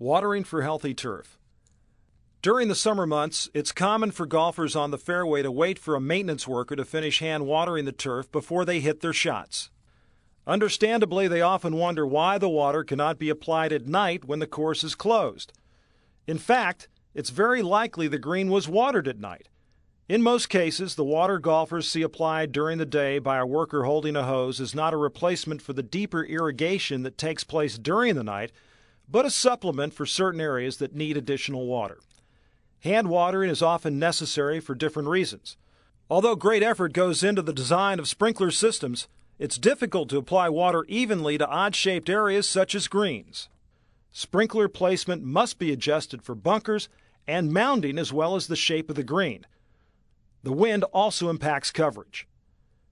Watering for healthy turf. During the summer months, it's common for golfers on the fairway to wait for a maintenance worker to finish hand watering the turf before they hit their shots. Understandably, they often wonder why the water cannot be applied at night when the course is closed. In fact, it's very likely the green was watered at night. In most cases, the water golfers see applied during the day by a worker holding a hose is not a replacement for the deeper irrigation that takes place during the night, but a supplement for certain areas that need additional water. Hand watering is often necessary for different reasons. Although great effort goes into the design of sprinkler systems, it's difficult to apply water evenly to odd shaped areas such as greens. Sprinkler placement must be adjusted for bunkers and mounding as well as the shape of the green. The wind also impacts coverage.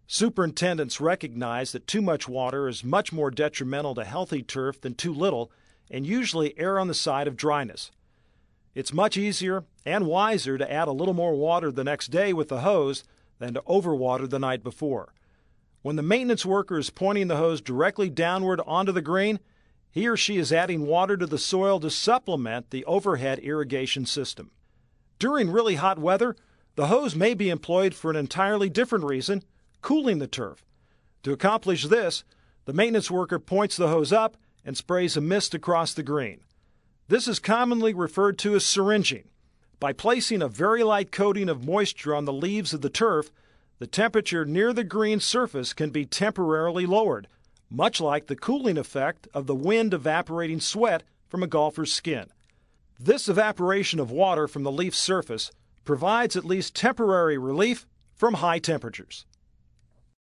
Superintendents recognize that too much water is much more detrimental to healthy turf than too little and usually err on the side of dryness. It's much easier and wiser to add a little more water the next day with the hose than to overwater the night before. When the maintenance worker is pointing the hose directly downward onto the green, he or she is adding water to the soil to supplement the overhead irrigation system. During really hot weather, the hose may be employed for an entirely different reason cooling the turf. To accomplish this, the maintenance worker points the hose up and sprays a mist across the green. This is commonly referred to as syringing. By placing a very light coating of moisture on the leaves of the turf, the temperature near the green surface can be temporarily lowered, much like the cooling effect of the wind evaporating sweat from a golfer's skin. This evaporation of water from the leaf surface provides at least temporary relief from high temperatures.